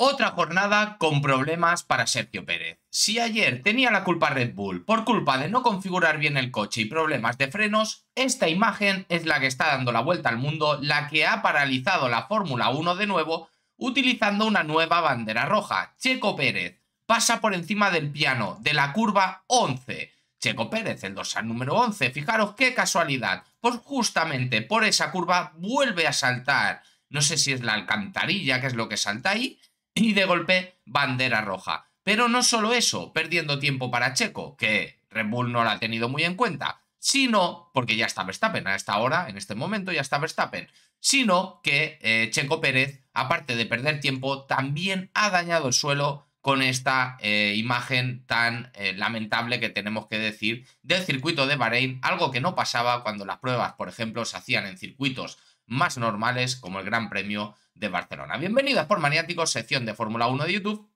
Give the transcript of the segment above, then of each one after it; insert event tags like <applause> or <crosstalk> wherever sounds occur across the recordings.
Otra jornada con problemas para Sergio Pérez. Si ayer tenía la culpa Red Bull por culpa de no configurar bien el coche y problemas de frenos, esta imagen es la que está dando la vuelta al mundo, la que ha paralizado la Fórmula 1 de nuevo utilizando una nueva bandera roja. Checo Pérez pasa por encima del piano de la curva 11. Checo Pérez, el dorsal número 11, fijaros qué casualidad, pues justamente por esa curva vuelve a saltar, no sé si es la alcantarilla, que es lo que salta ahí, y de golpe bandera roja. Pero no solo eso, perdiendo tiempo para Checo, que Red Bull no lo ha tenido muy en cuenta, sino, porque ya está Verstappen a esta hora, en este momento ya está Verstappen, sino que eh, Checo Pérez, aparte de perder tiempo, también ha dañado el suelo con esta eh, imagen tan eh, lamentable que tenemos que decir del circuito de Bahrein, algo que no pasaba cuando las pruebas, por ejemplo, se hacían en circuitos más normales como el Gran Premio de Barcelona. Bienvenidas por Maniáticos, sección de Fórmula 1 de YouTube.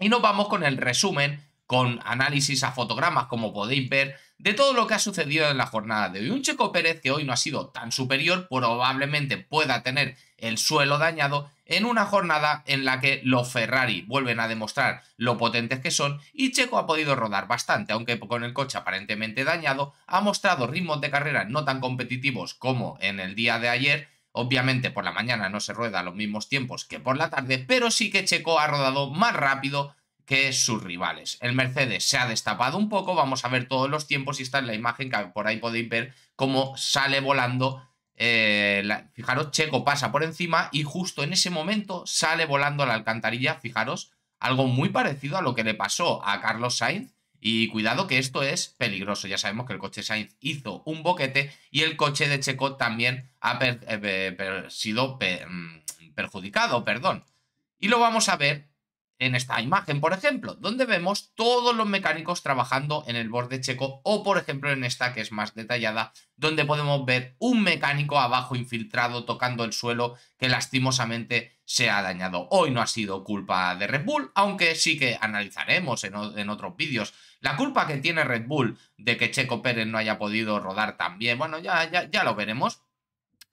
Y nos vamos con el resumen, con análisis a fotogramas, como podéis ver, de todo lo que ha sucedido en la jornada de hoy. Un Checo Pérez que hoy no ha sido tan superior, probablemente pueda tener el suelo dañado en una jornada en la que los Ferrari vuelven a demostrar lo potentes que son y Checo ha podido rodar bastante, aunque con el coche aparentemente dañado, ha mostrado ritmos de carrera no tan competitivos como en el día de ayer Obviamente por la mañana no se rueda a los mismos tiempos que por la tarde, pero sí que Checo ha rodado más rápido que sus rivales. El Mercedes se ha destapado un poco, vamos a ver todos los tiempos y está en la imagen que por ahí podéis ver cómo sale volando. Eh, fijaros, Checo pasa por encima y justo en ese momento sale volando la alcantarilla, fijaros, algo muy parecido a lo que le pasó a Carlos Sainz y cuidado que esto es peligroso. Ya sabemos que el coche Sainz hizo un boquete y el coche de Checo también ha eh, sido mm, perjudicado. Perdón. Y lo vamos a ver en esta imagen, por ejemplo, donde vemos todos los mecánicos trabajando en el borde checo o, por ejemplo, en esta que es más detallada, donde podemos ver un mecánico abajo infiltrado tocando el suelo que lastimosamente se ha dañado. Hoy no ha sido culpa de Red Bull, aunque sí que analizaremos en, otros vídeos la culpa que tiene Red Bull de que Checo Pérez no haya podido rodar tan bien. Bueno, ya, ya, ya lo veremos.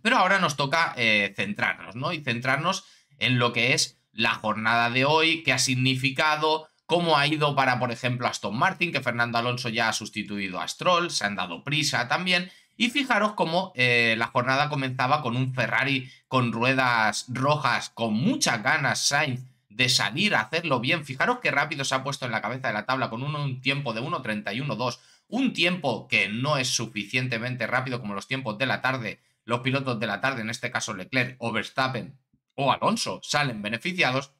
Pero ahora nos toca eh, centrarnos, ¿no? Y centrarnos en lo que es la jornada de hoy, qué ha significado, cómo ha ido para, por ejemplo, Aston Martin, que Fernando Alonso ya ha sustituido a Stroll, se han dado prisa también. Y fijaros cómo eh, la jornada comenzaba con un Ferrari con ruedas rojas, con muchas ganas Sainz de salir a hacerlo bien. Fijaros qué rápido se ha puesto en la cabeza de la tabla con un, tiempo de 1.31.2, un tiempo que no es suficientemente rápido como los tiempos de la tarde. Los pilotos de la tarde, en este caso Leclerc o Verstappen o Alonso, salen beneficiados.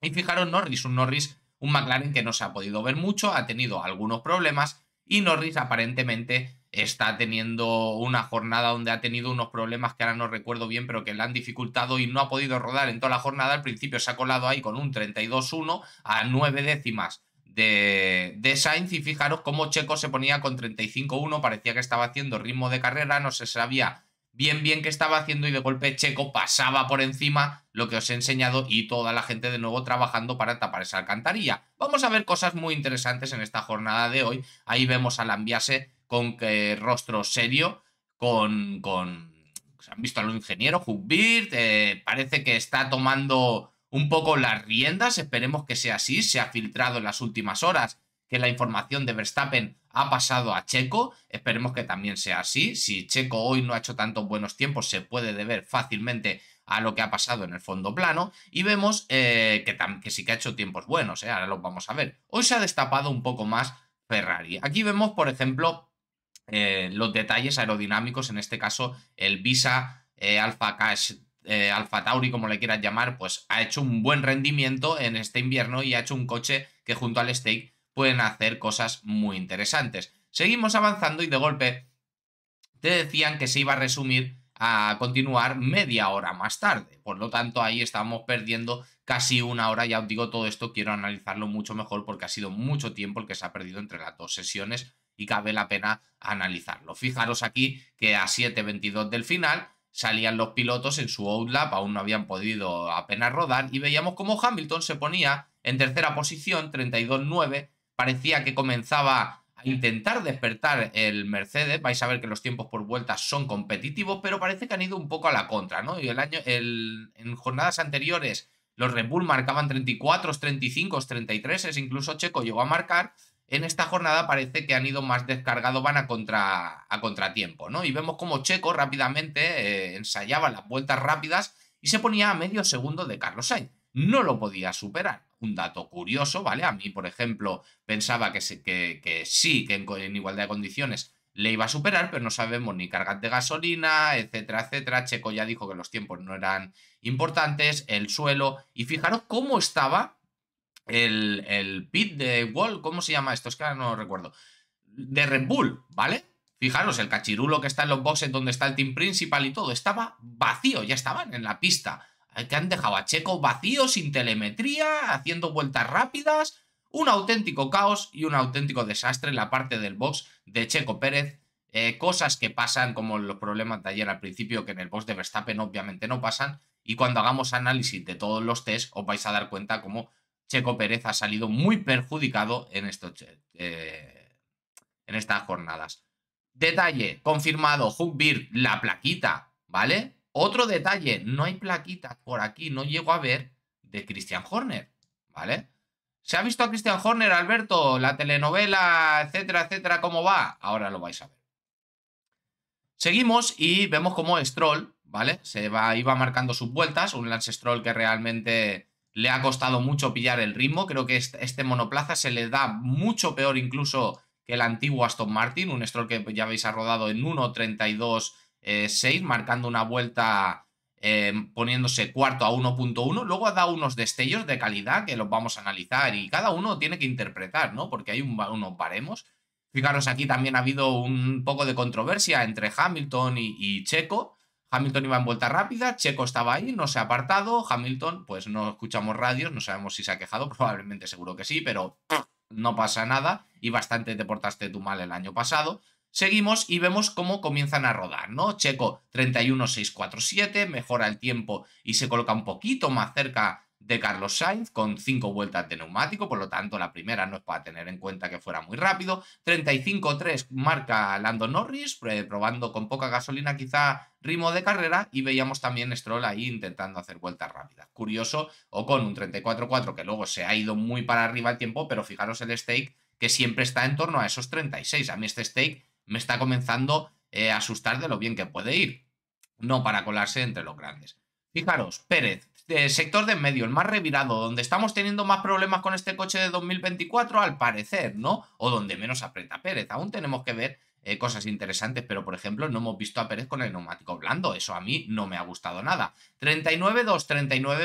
Y fijaros Norris, un Norris, un McLaren que no se ha podido ver mucho, ha tenido algunos problemas y Norris aparentemente está teniendo una jornada donde ha tenido unos problemas que ahora no recuerdo bien, pero que le han dificultado y no ha podido rodar en toda la jornada. Al principio se ha colado ahí con un 32-1 a nueve décimas de, de, Sainz y fijaros cómo Checo se ponía con 35-1, parecía que estaba haciendo ritmo de carrera, no se sabía bien bien qué estaba haciendo y de golpe Checo pasaba por encima lo que os he enseñado y toda la gente de nuevo trabajando para tapar esa alcantarilla. Vamos a ver cosas muy interesantes en esta jornada de hoy. Ahí vemos a Lambiase con rostro serio, con, con se han visto a los ingenieros, eh, parece que está tomando un poco las riendas, esperemos que sea así, se ha filtrado en las últimas horas que la información de Verstappen ha pasado a Checo, esperemos que también sea así, si Checo hoy no ha hecho tantos buenos tiempos se puede deber fácilmente a lo que ha pasado en el fondo plano y vemos eh, que, sí que ha hecho tiempos buenos, eh, ahora los vamos a ver. Hoy se ha destapado un poco más Ferrari. Aquí vemos, por ejemplo, eh, los detalles aerodinámicos, en este caso el Visa eh, Alpha Cash eh, Alfa Tauri, como le quieras llamar, pues ha hecho un buen rendimiento en este invierno y ha hecho un coche que junto al Stake pueden hacer cosas muy interesantes. Seguimos avanzando y de golpe te decían que se iba a resumir a continuar media hora más tarde. Por lo tanto, ahí estamos perdiendo casi una hora. Ya os digo, todo esto quiero analizarlo mucho mejor porque ha sido mucho tiempo el que se ha perdido entre las dos sesiones y cabe la pena analizarlo. Fijaros aquí que a 7.22 del final salían los pilotos en su outlap, aún no habían podido apenas rodar y veíamos cómo Hamilton se ponía en tercera posición, 32.9, parecía que comenzaba a intentar despertar el Mercedes, vais a ver que los tiempos por vuelta son competitivos, pero parece que han ido un poco a la contra, ¿no? Y el año, en jornadas anteriores los Red Bull marcaban 34, 35, 33, incluso Checo llegó a marcar, en esta jornada parece que han ido más descargado, van a, contra, a contratiempo, ¿no? Y vemos como Checo rápidamente eh, ensayaba las vueltas rápidas y se ponía a medio segundo de Carlos Sainz. No lo podía superar. Un dato curioso, ¿vale? A mí, por ejemplo, pensaba que, que, sí, que en, en, igualdad de condiciones le iba a superar, pero no sabemos ni cargas de gasolina, etcétera, etcétera. Checo ya dijo que los tiempos no eran importantes, el suelo, y fijaros cómo estaba el, pit de Wall, ¿cómo se llama esto? Es que ahora no lo recuerdo. De Red Bull, ¿vale? Fijaros, el cachirulo que está en los boxes donde está el team principal y todo, estaba vacío, ya estaban en la pista. Que han dejado a Checo vacío, sin telemetría, haciendo vueltas rápidas. Un auténtico caos y un auténtico desastre en la parte del box de Checo Pérez. Eh, cosas que pasan como los problemas de ayer al principio, que en el box de Verstappen obviamente no pasan. Y cuando hagamos análisis de todos los test, os vais a dar cuenta cómo Checo Pérez ha salido muy perjudicado en, eh, en estas jornadas. Detalle, confirmado, Hugbeard, la plaquita, ¿vale? Otro detalle, no hay plaquita por aquí, no llego a ver de Christian Horner, ¿vale? ¿Se ha visto a Christian Horner, Alberto, la telenovela, etcétera, etcétera, cómo va? Ahora lo vais a ver. Seguimos y vemos cómo Stroll, ¿vale? Se va, iba marcando sus vueltas, un Lance Stroll que realmente le ha costado mucho pillar el ritmo. Creo que este, este monoplaza se le da mucho peor incluso que el antiguo Aston Martin, un Stroll que ya habéis ha rodado en 1.32.6, eh, marcando una vuelta eh, poniéndose cuarto a 1.1. Luego ha dado unos destellos de calidad que los vamos a analizar y cada uno tiene que interpretar, ¿no? Porque hay un, unos paremos. Fijaros, aquí también ha habido un poco de controversia entre Hamilton y Checo Hamilton iba en vuelta rápida, Checo estaba ahí, no se ha apartado, Hamilton, pues no escuchamos radios, no sabemos si se ha quejado, <laughs> probablemente seguro que sí, pero no pasa nada y bastante te portaste tú mal el año pasado. Seguimos y vemos cómo comienzan a rodar, ¿no? Checo 31.647, mejora el tiempo y se coloca un poquito más cerca de Carlos Sainz con 5 vueltas de neumático, por lo tanto la primera no es para tener en cuenta que fuera muy rápido. 35-3 marca Lando Norris, probando con poca gasolina quizá ritmo de carrera y veíamos también Stroll ahí intentando hacer vueltas rápidas. Curioso, o con un 34-4 que luego se ha ido muy para arriba el tiempo, pero fijaros el stake que siempre está en torno a esos 36. A mí este stake me está comenzando eh, a asustar de lo bien que puede ir, no para colarse entre los grandes. Fijaros, Pérez sector de medio, el más revirado, donde estamos teniendo más problemas con este coche de 2024, al parecer, ¿no? O donde menos aprieta Pérez. Aún tenemos que ver eh, cosas interesantes, pero por ejemplo, no hemos visto a Pérez con el neumático blando. Eso a mí no me ha gustado nada. 39-2,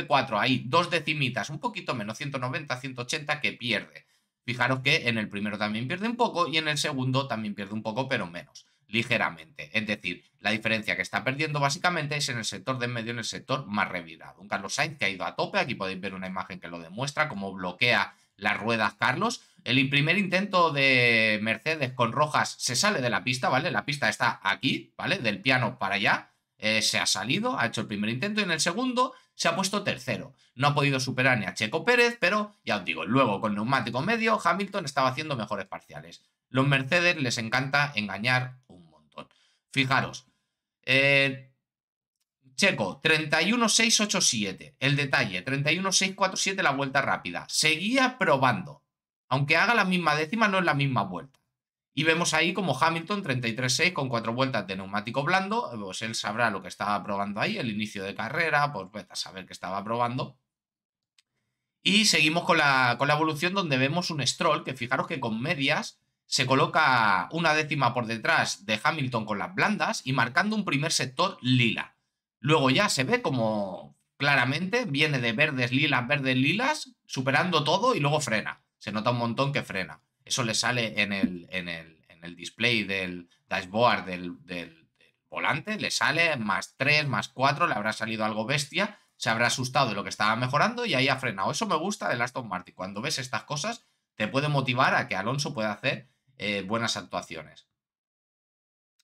39-4, ahí, dos decimitas, un poquito menos, 190, 180 que pierde. Fijaros que en el primero también pierde un poco y en el segundo también pierde un poco, pero menos ligeramente. Es decir, la diferencia que está perdiendo básicamente es en el sector de en medio, en el sector más revirado. Un Carlos Sainz que ha ido a tope, aquí podéis ver una imagen que lo demuestra, cómo bloquea las ruedas Carlos. El primer intento de Mercedes con Rojas se sale de la pista, ¿vale? La pista está aquí, ¿vale? Del piano para allá. Eh, se ha salido, ha hecho el primer intento y en el segundo se ha puesto tercero. No ha podido superar ni a Checo Pérez, pero ya os digo, luego con neumático medio, Hamilton estaba haciendo mejores parciales. Los Mercedes les encanta engañar Fijaros. Eh, Checo, 31687. El detalle, 31647 la vuelta rápida. Seguía probando. Aunque haga la misma décima, no es la misma vuelta. Y vemos ahí como Hamilton 33.6 con cuatro vueltas de neumático blando. Pues él sabrá lo que estaba probando ahí, el inicio de carrera, pues vete a saber que estaba probando. Y seguimos con la, con la evolución donde vemos un stroll que fijaros que con medias se coloca una décima por detrás de Hamilton con las blandas y marcando un primer sector lila. Luego ya se ve como claramente viene de verdes, lilas, verdes, lilas, superando todo y luego frena. Se nota un montón que frena. Eso le sale en el, en el, display del dashboard del, del volante, le sale más 3, más 4, le habrá salido algo bestia, se habrá asustado de lo que estaba mejorando y ahí ha frenado. Eso me gusta del Aston Martin. Cuando ves estas cosas, te puede motivar a que Alonso pueda hacer eh, buenas actuaciones.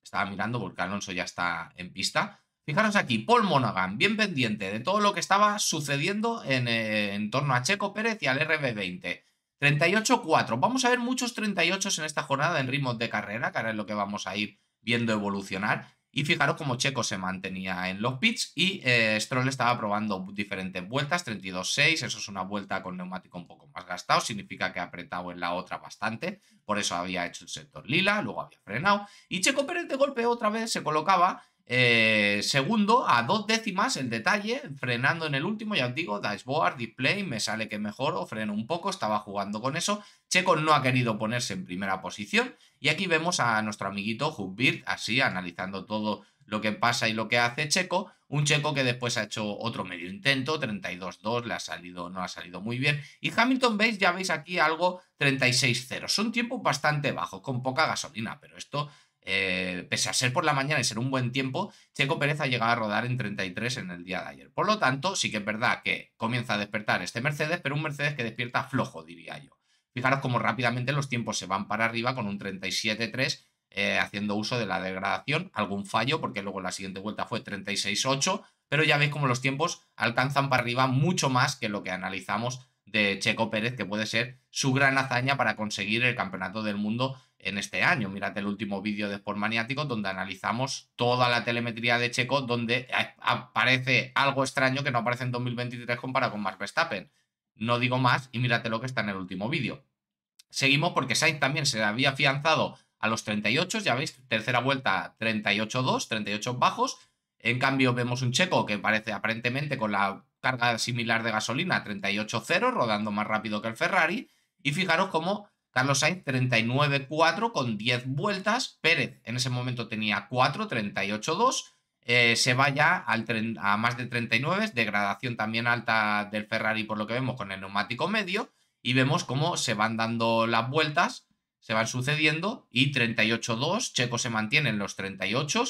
Estaba mirando, porque Alonso ya está en pista. Fijaros aquí, Paul Monaghan, bien pendiente de todo lo que estaba sucediendo en, eh, en torno a Checo Pérez y al RB20. 38-4. Vamos a ver muchos 38 en esta jornada en ritmos de carrera, que ahora es lo que vamos a ir viendo evolucionar. Y fijaros cómo Checo se mantenía en los pits y eh, Stroll estaba probando diferentes vueltas, 32.6, eso es una vuelta con neumático un poco más gastado, significa que ha apretado en la otra bastante, por eso había hecho el sector lila, luego había frenado. Y Checo Pérez de golpe otra vez se colocaba eh, segundo, a dos décimas el detalle, frenando en el último, ya os digo, dashboard, display, me sale que mejoro, freno un poco, estaba jugando con eso. Checo no ha querido ponerse en primera posición. Y aquí vemos a nuestro amiguito jupit así, analizando todo lo que pasa y lo que hace Checo. Un Checo que después ha hecho otro medio intento, 32-2, le ha salido, no ha salido muy bien. Y Hamilton, veis, ya veis aquí algo 36-0. Son tiempos bastante bajos, con poca gasolina, pero esto eh, pese a ser por la mañana y ser un buen tiempo, Checo Pérez ha llegado a rodar en 33 en el día de ayer. Por lo tanto, sí que es verdad que comienza a despertar este Mercedes, pero un Mercedes que despierta flojo, diría yo. Fijaros cómo rápidamente los tiempos se van para arriba con un 37.3, eh, haciendo uso de la degradación, algún fallo, porque luego la siguiente vuelta fue 36-8, pero ya veis cómo los tiempos alcanzan para arriba mucho más que lo que analizamos de Checo Pérez, que puede ser su gran hazaña para conseguir el campeonato del mundo en este año. mírate el último vídeo de Sport Maniático donde analizamos toda la telemetría de Checo, donde eh, aparece algo extraño que no aparece en 2023 comparado con Max Verstappen. No digo más y mírate lo que está en el último vídeo. Seguimos porque Sainz también se había afianzado a los 38, ya veis, tercera vuelta 38-2, 38 bajos. En cambio vemos un Checo que parece aparentemente con la carga similar de gasolina, 38.0, rodando más rápido que el Ferrari. Y fijaros cómo Carlos Sainz 39.4 con 10 vueltas. Pérez en ese momento tenía 4, 38.2. Eh, se va ya al a más de 39, degradación también alta del Ferrari por lo que vemos con el neumático medio, y vemos cómo se van dando las vueltas, se van sucediendo, y 38.2, Checo se mantiene en los 38,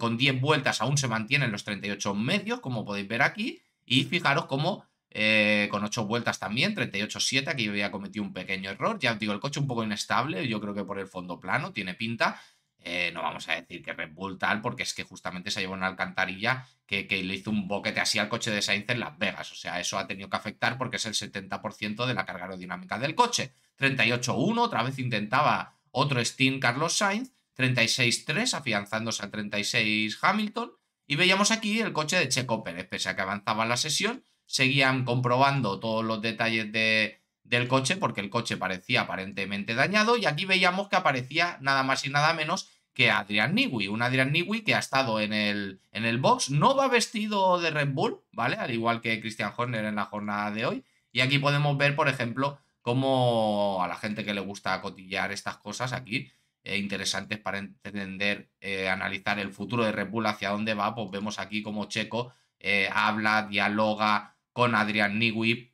con 10 vueltas aún se mantienen los 38 medios, como podéis ver aquí, y fijaros cómo eh, con 8 vueltas también, 38-7, aquí había cometido un pequeño error. Ya os digo, el coche un poco inestable, yo creo que por el fondo plano, tiene pinta. Eh, no vamos a decir que Red Bull tal, porque es que justamente se llevó una alcantarilla que, que, le hizo un boquete así al coche de Sainz en Las Vegas. O sea, eso ha tenido que afectar porque es el 70% de la carga aerodinámica del coche. 38-1, otra vez intentaba otro Steam Carlos Sainz. 36-3, afianzándose al 36 Hamilton. Y veíamos aquí el coche de Checo Pérez, pese a que avanzaba la sesión, seguían comprobando todos los detalles de, del coche, porque el coche parecía aparentemente dañado, y aquí veíamos que aparecía nada más y nada menos que Adrian Newey, un Adrian Newey que ha estado en el, en el box, no va vestido de Red Bull, ¿vale? Al igual que Christian Horner en la jornada de hoy. Y aquí podemos ver, por ejemplo, cómo a la gente que le gusta cotillar estas cosas aquí, eh, interesantes para entender, eh, analizar el futuro de Red Bull, hacia dónde va, pues vemos aquí como Checo eh, habla, dialoga con Adrián Newey.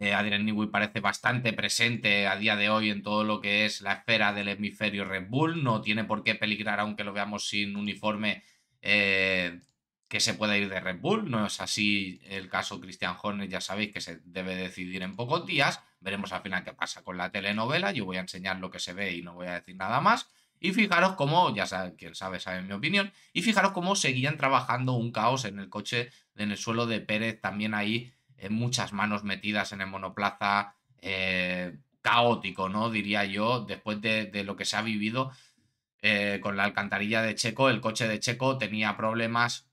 Adrián Newey parece bastante presente a día de hoy en todo lo que es la esfera del hemisferio Red Bull, no tiene por qué peligrar aunque lo veamos sin uniforme que se pueda ir de Red Bull, no es así el caso Christian Horner, ya sabéis que se debe decidir en pocos días, Veremos al final qué pasa con la telenovela. Yo voy a enseñar lo que se ve y no voy a decir nada más. Y fijaros cómo, ya saben, quien sabe, sabe mi opinión. Y fijaros cómo seguían trabajando un caos en el coche, en el suelo de Pérez, también ahí, en muchas manos metidas en el monoplaza. Eh, caótico, ¿no? Diría yo, después de, lo que se ha vivido eh, con la alcantarilla de Checo, el coche de Checo tenía problemas,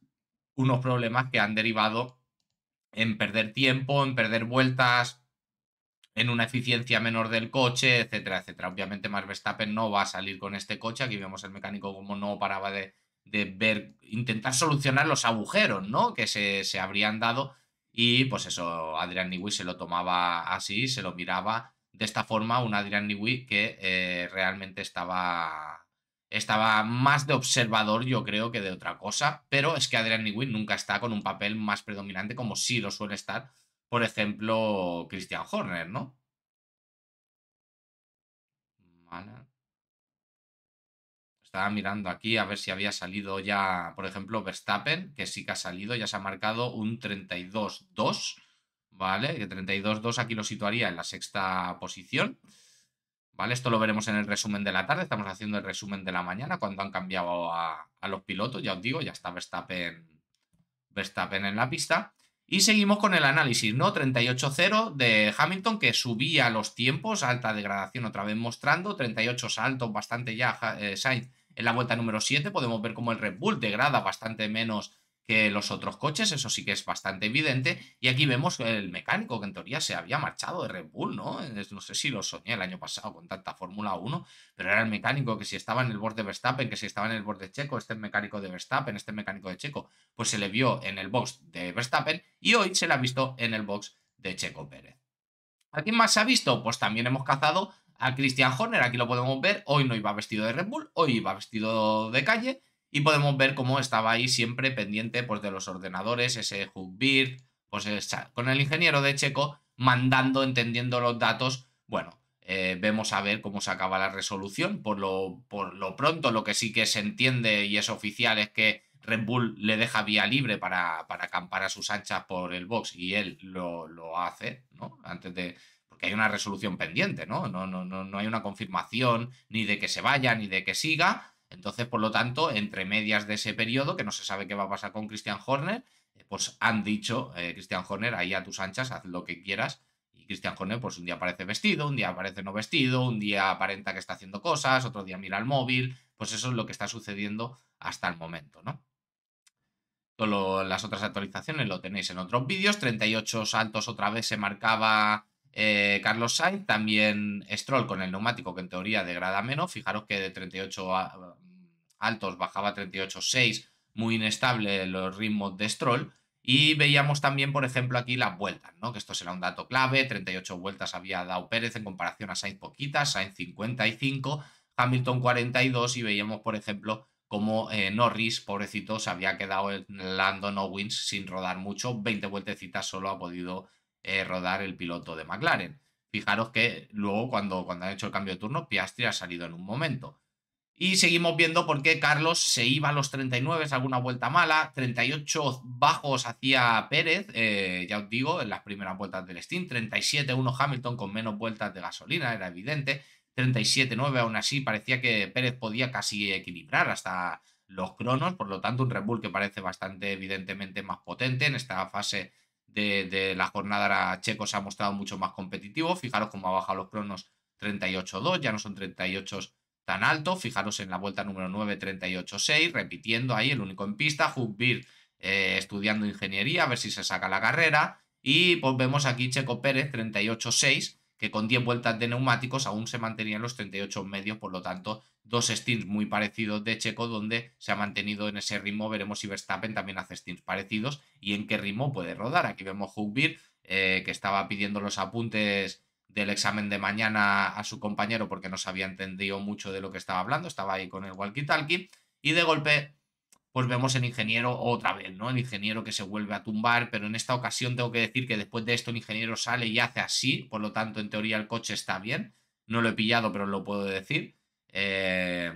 unos problemas que han derivado en perder tiempo, en perder vueltas, en una eficiencia menor del coche, etcétera, etcétera. Obviamente Max Verstappen no va a salir con este coche, aquí vemos el mecánico como no paraba de, de ver, intentar solucionar los agujeros, ¿no? Que se, habrían dado y pues eso, Adrian Newey se lo tomaba así, se lo miraba de esta forma, un Adrian Newey que eh, realmente estaba estaba más de observador, yo creo, que de otra cosa. Pero es que Adrian Newey nunca está con un papel más predominante como sí lo suele estar por ejemplo, Christian Horner, ¿no? Estaba mirando aquí a ver si había salido ya, por ejemplo, Verstappen, que sí que ha salido, ya se ha marcado un 32-2, ¿vale? Que 32-2 aquí lo situaría en la sexta posición. ¿Vale? Esto lo veremos en el resumen de la tarde. Estamos haciendo el resumen de la mañana cuando han cambiado a, a los pilotos. Ya os digo, ya está Verstappen, Verstappen en la pista. Y seguimos con el análisis, ¿no? 38-0 de Hamilton que subía los tiempos, alta degradación otra vez mostrando, 38 saltos bastante ya eh, Sainz en la vuelta número 7, podemos ver cómo el Red Bull degrada bastante menos que los otros coches, eso sí que es bastante evidente. Y aquí vemos el mecánico que en teoría se había marchado de Red Bull, ¿no? No sé si lo soñé el año pasado con tanta Fórmula 1, pero era el mecánico que si estaba en el de Verstappen, que si estaba en el de Checo, este mecánico de Verstappen, este mecánico de Checo, pues se le vio en el box de Verstappen y hoy se le ha visto en el box de Checo Pérez. ¿A quién más se ha visto? Pues también hemos cazado a Christian Horner, aquí lo podemos ver, hoy no iba vestido de Red Bull, hoy iba vestido de calle, y podemos ver cómo estaba ahí siempre pendiente pues, de los ordenadores, ese Hubbeard, pues con el ingeniero de Checo mandando, entendiendo los datos. Bueno, eh, vemos a ver cómo se acaba la resolución. Por lo, por lo pronto, lo que sí que se entiende y es oficial es que Red Bull le deja vía libre para, para acampar a sus anchas por el box y él lo, hace, ¿no? Antes de, porque hay una resolución pendiente, ¿no? No, no, no, no hay una confirmación ni de que se vaya ni de que siga entonces, por lo tanto, entre medias de ese periodo, que no se sabe qué va a pasar con Christian Horner, eh, pues han dicho, eh, Christian Horner, ahí a tus anchas, haz lo que quieras. Y Christian Horner, pues un día aparece vestido, un día aparece no vestido, un día aparenta que está haciendo cosas, otro día mira el móvil. Pues eso es lo que está sucediendo hasta el momento, ¿no? las otras actualizaciones lo tenéis en otros vídeos. 38 saltos otra vez se marcaba eh, Carlos Sainz, también Stroll con el neumático que en teoría degrada menos. Fijaros que de 38 mm, altos bajaba a 6 muy inestable los ritmos de Stroll. Y veíamos también, por ejemplo, aquí las vueltas, ¿no? que esto será un dato clave. 38 vueltas había dado Pérez en comparación a Sainz poquitas, Sainz 55, Hamilton 42. Y veíamos, por ejemplo, como eh, Norris, pobrecito, se había quedado en Lando wins sin rodar mucho. 20 vueltecitas solo ha podido eh, rodar el piloto de McLaren. Fijaros que luego cuando, cuando han hecho el cambio de turno, Piastri ha salido en un momento. Y seguimos viendo por qué Carlos se iba a los 39, alguna vuelta mala, 38 bajos hacía Pérez, eh, ya os digo, en las primeras vueltas del Steam, 37-1 Hamilton con menos vueltas de gasolina, era evidente, 37-9 aún así, parecía que Pérez podía casi equilibrar hasta los cronos, por lo tanto un Red Bull que parece bastante evidentemente más potente en esta fase de, la jornada checo se ha mostrado mucho más competitivo. Fijaros cómo ha bajado los cronos 38-2, ya no son 38 tan altos. Fijaros en la vuelta número 9, 38 repitiendo ahí el único en pista. Hubbir eh, estudiando ingeniería, a ver si se saca la carrera. Y pues vemos aquí Checo Pérez 38 que con 10 vueltas de neumáticos aún se mantenían los 38 medios, por lo tanto, dos stints muy parecidos de Checo, donde se ha mantenido en ese ritmo. Veremos si Verstappen también hace stints parecidos y en qué ritmo puede rodar. Aquí vemos Hugbeer, eh, que estaba pidiendo los apuntes del examen de mañana a su compañero porque no se había entendido mucho de lo que estaba hablando, estaba ahí con el walkie-talkie, y de golpe pues vemos el ingeniero otra vez, ¿no? El ingeniero que se vuelve a tumbar, pero en esta ocasión tengo que decir que después de esto el ingeniero sale y hace así, por lo tanto en teoría el coche está bien, no lo he pillado pero lo puedo decir. con eh,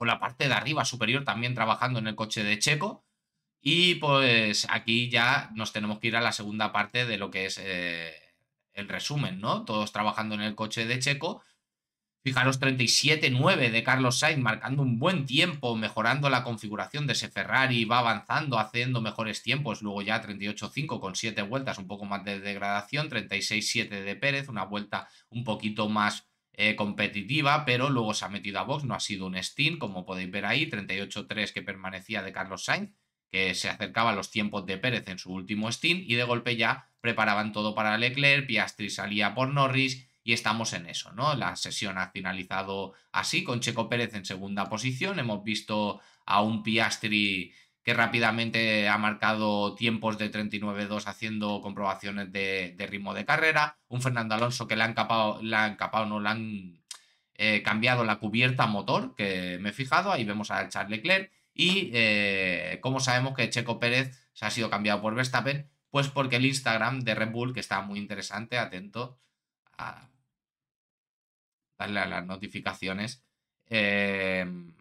la parte de arriba superior también trabajando en el coche de Checo. Y pues aquí ya nos tenemos que ir a la segunda parte de lo que es eh, el resumen, ¿no? Todos trabajando en el coche de Checo, Fijaros 37-9 de Carlos Sainz marcando un buen tiempo, mejorando la configuración de ese Ferrari, va avanzando, haciendo mejores tiempos, luego ya 38.5 con 7 vueltas, un poco más de degradación, 36 de Pérez, una vuelta un poquito más eh, competitiva, pero luego se ha metido a box, no ha sido un steam, como podéis ver ahí, 38.3 que permanecía de Carlos Sainz, que se acercaba a los tiempos de Pérez en su último steam y de golpe ya preparaban todo para Leclerc, Piastri salía por Norris, y estamos en eso, ¿no? La sesión ha finalizado así, con Checo Pérez en segunda posición, hemos visto a un Piastri que rápidamente ha marcado tiempos de 39-2 haciendo comprobaciones de, ritmo de carrera, un Fernando Alonso que le han capado, han capado, no le han eh, cambiado la cubierta motor, que me he fijado, ahí vemos a Charles Leclerc, y eh, como sabemos que Checo Pérez se ha sido cambiado por Verstappen, pues porque el Instagram de Red Bull, que está muy interesante, atento a, darle a las notificaciones, em,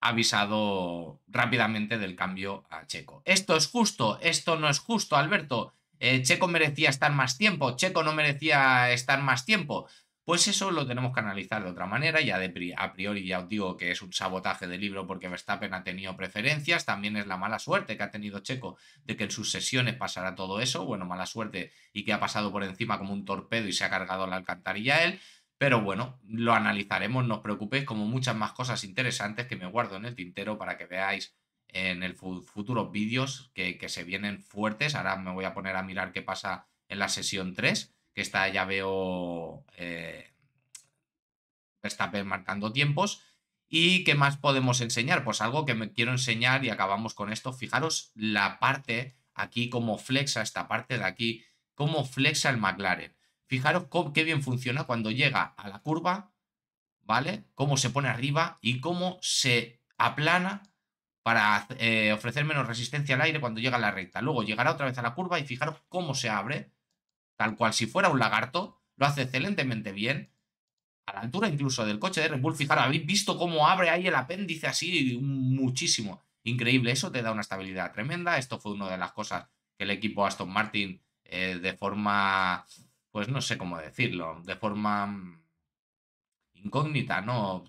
avisado rápidamente del cambio a Checo. Esto es justo, esto no es justo, Alberto. Eh, Checo merecía estar más tiempo, Checo no merecía estar más tiempo. Pues eso lo tenemos que analizar de otra manera, ya de a priori ya os digo que es un sabotaje de libro porque Verstappen ha tenido preferencias, también es la mala suerte que ha tenido Checo de que en sus sesiones pasará todo eso, bueno, mala suerte y que ha pasado por encima como un torpedo y se ha cargado la alcantarilla él, pero bueno, lo analizaremos, no os preocupéis, como muchas más cosas interesantes que me guardo en el tintero para que veáis en el futuro futuros vídeos que, que se vienen fuertes, ahora me voy a poner a mirar qué pasa en la sesión 3 que esta ya veo eh, marcando tiempos. ¿Y qué más podemos enseñar? Pues algo que me quiero enseñar y acabamos con esto. Fijaros la parte aquí, cómo flexa esta parte de aquí, cómo flexa el McLaren. Fijaros qué bien funciona cuando llega a la curva, ¿vale? Cómo se pone arriba y cómo se aplana para eh, ofrecer menos resistencia al aire cuando llega a la recta. Luego llegará otra vez a la curva y fijaros cómo se abre tal cual si fuera un lagarto, lo hace excelentemente bien. A la altura incluso del coche de Red Bull, fijaros, habéis visto cómo abre ahí el apéndice así muchísimo. Increíble, eso te da una estabilidad tremenda. Esto fue una de las cosas que el equipo Aston Martin eh, de forma, pues no sé cómo decirlo, de forma mm, incógnita, ¿no?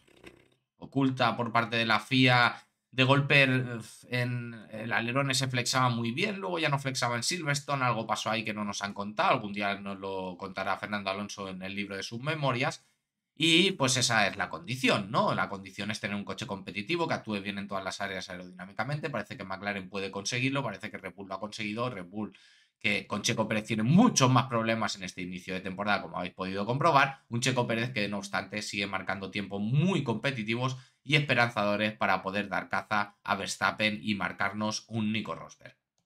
Oculta por parte de la FIA de golpe en, el alerón se flexaba muy bien, luego ya no flexaba en Silverstone, algo pasó ahí que no nos han contado, algún día nos lo contará Fernando Alonso en el libro de sus memorias. Y pues esa es la condición, ¿no? La condición es tener un coche competitivo que actúe bien en todas las áreas aerodinámicamente. Parece que McLaren puede conseguirlo, parece que Red Bull lo ha conseguido. Red Bull, que con Checo Pérez tiene muchos más problemas en este inicio de temporada, como habéis podido comprobar. Un Checo Pérez que, no obstante, sigue marcando tiempos muy competitivos y esperanzadores para poder dar caza a Verstappen y marcarnos un Nico Rosberg.